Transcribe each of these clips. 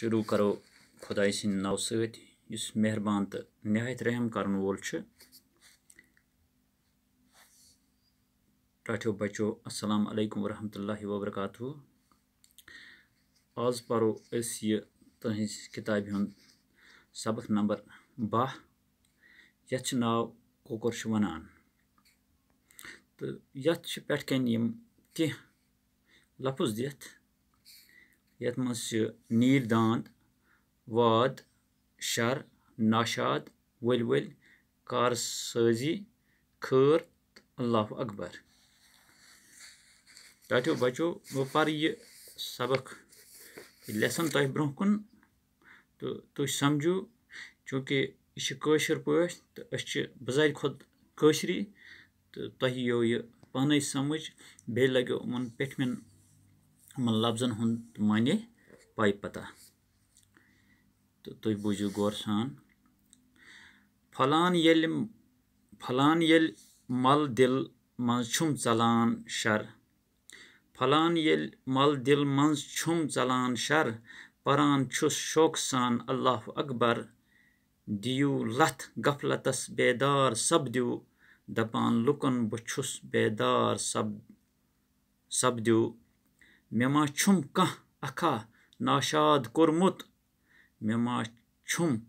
शुरू करो खुदाई सद नव सहरबान तो नहायत रहम कर वोल टो बचो अस्सलाम वालेकुम वरहमतुल्लाहि वबरकातहू आज पो ये तहज किताब हूँ सबक नंबर बह ये नाव कुकुर वनान तो ये पे कह लफ्ज दिख यथ मज नील दांद वाद शर नाशाद वल वल कार सजी खर अल्लाह अकबर टो बचो वो पर यह सबक लेसन तुम ब्रो कुन तो तुम समझो चूँकि यह पे तो बजा खुद कशरी तो तुम यो यह पान समझ बे लगो इन पेठम یِمَن لفظن ہُنٛد معنی پَے پَتہ تہٕ تُہۍ بوٗزِو غور سان پھلان ییٚلہِ پھلان ییٚلہِ مَل دِل منٛز چھُم ژَلان شَر پھلان ییٚلہِ مَل دِل منٛز چھُم ژَلان شَر پَران چھُس شوقہٕ سان اللہ اکبر دِیِو لَتھ غفلتَس بیدار سَپدِو دَپان لُکَن بہٕ چھُس بیدار سَپ سَپدِو Mema çum kah aka naşad kurmut. Mema çum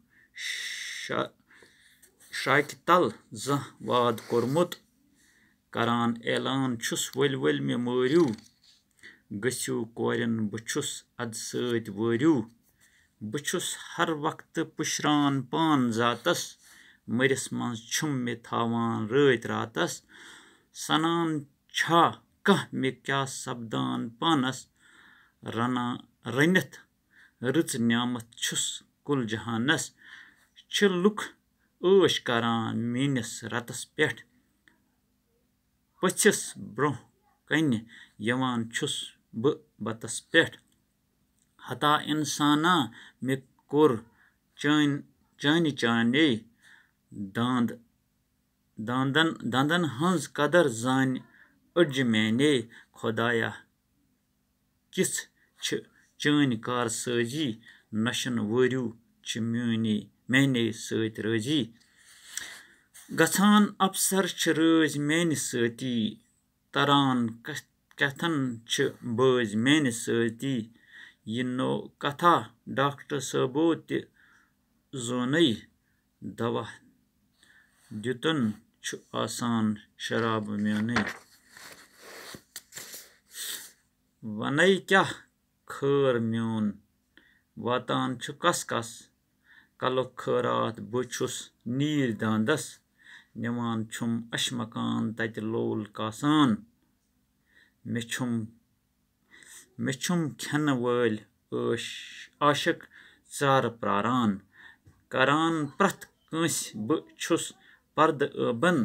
şakital zah vad kurmut. Karan elan çus vel vel me mörü. Gısyu korin bıçus ad sığıt vörü. Bıçus har vaktı pışran pan zatas. Mırıs man çum me tavan rıt ratas. Sanan ça کانٛہہ مےٚ کیٛاہ سَپدان پانَس رَنا رٔنِتھ رٕژ نعمت چھُس کُل جہانَس چھِ لُکھ ٲش کَران میٛٲنِس رَتَس پٮ۪ٹھ پٔژھِس برٛونٛہہ کَنہِ یِوان چھُس بہٕ بَتَس پٮ۪ٹھ ہتا اِنسانا مےٚ کوٚر چٲنۍ چانہِ چانے دانٛد دانٛدَن دَنٛدَن ہٕنٛز قدر زانہِ ārjī mēnē khodāyā kīs chī chīni kār sājī nāshan vāryū chī mūni mēnē sāt rājī gacān apsar chī rāj mēnē sātī tarān kathān chī bāj mēnē sātī yinno kathā dāktā sābō tī zōnāy dāvā dītān chū وَنَے کیٛاہ خٲر میون واتان چھُ کَس کَس کَلُک خٲرات بہٕ چھُس نیٖر دانٛدَس نِوان چھُم اَشمَکان تَتہِ لول کاسان مےٚ چھُم مےٚ چھُم کھٮ۪نہٕ وٲلۍ عٲش عاشق ژارٕ پرٛاران کران پرٛٮ۪تھ کٲنٛسہِ بہٕ چھُس پَردٕ ٲبَن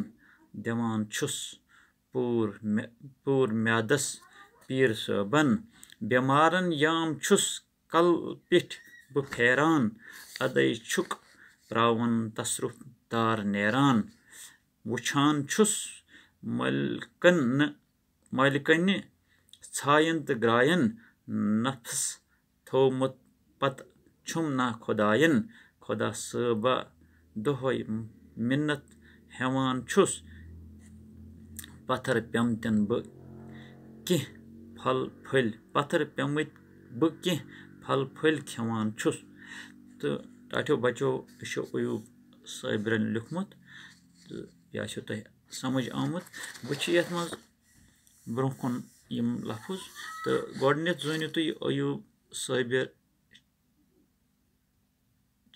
دِوان چھُس پوٗرٕ مےٚ پوٗرٕ میٛادَس پیٖر صٲبَن بٮ۪مارَن یام چھُس کَلہٕ پیٚٹھۍ بہٕ پھیران اَدَے چھُکھ ترٛاوان تصرُف دار نیران وٕچھان چھُس مٲلکَن نہٕ مٲلکَنہِ ژھایَن تہٕ گرٛایَن نفس تھوٚومُت پَتہٕ چھُم نا خۄدایَن خۄدا صٲبا دۄہَے مِنت ہٮ۪وان چھُس پَتھَر پیٚمتٮ۪ن بہٕ کینٛہہ پھل پھٔلۍ پَتھر پیٚمٕتۍ بہٕ کینٛہہ پھل پھٔلۍ کھٮ۪وان چھُس تہٕ ٹاٹھیو بَچو یہِ چھُ ایوب صٲبرَن لیوٚکھمُت تہٕ یہِ آسیو تۄہہِ سَمٕجھ آمُت بہٕ چھِ یَتھ منٛز برونٛہہ کُن یِم لفظ تہٕ گۄڈنٮ۪تھ زٲنِو تُہۍ ایوب صٲبِر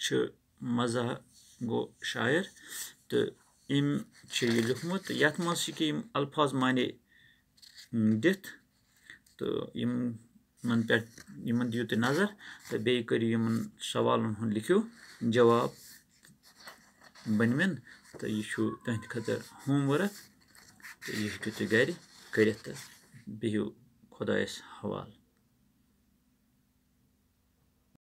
چھِ مزاح گوٚو شاعر تہٕ أمۍ چھِ یہِ لیوٚکھمُت یَتھ منٛز چھِ کہِ یِم الفاظ معنے دِتھ तो यम मन पे यम दियो ते नजर तो बे करियो यमन सवालन हुन लिखियो जवाब बनमेन तो यह छु तहत खातर होमवर्क तो यह छु ते गरि करित बिहियो खुदायस हवाल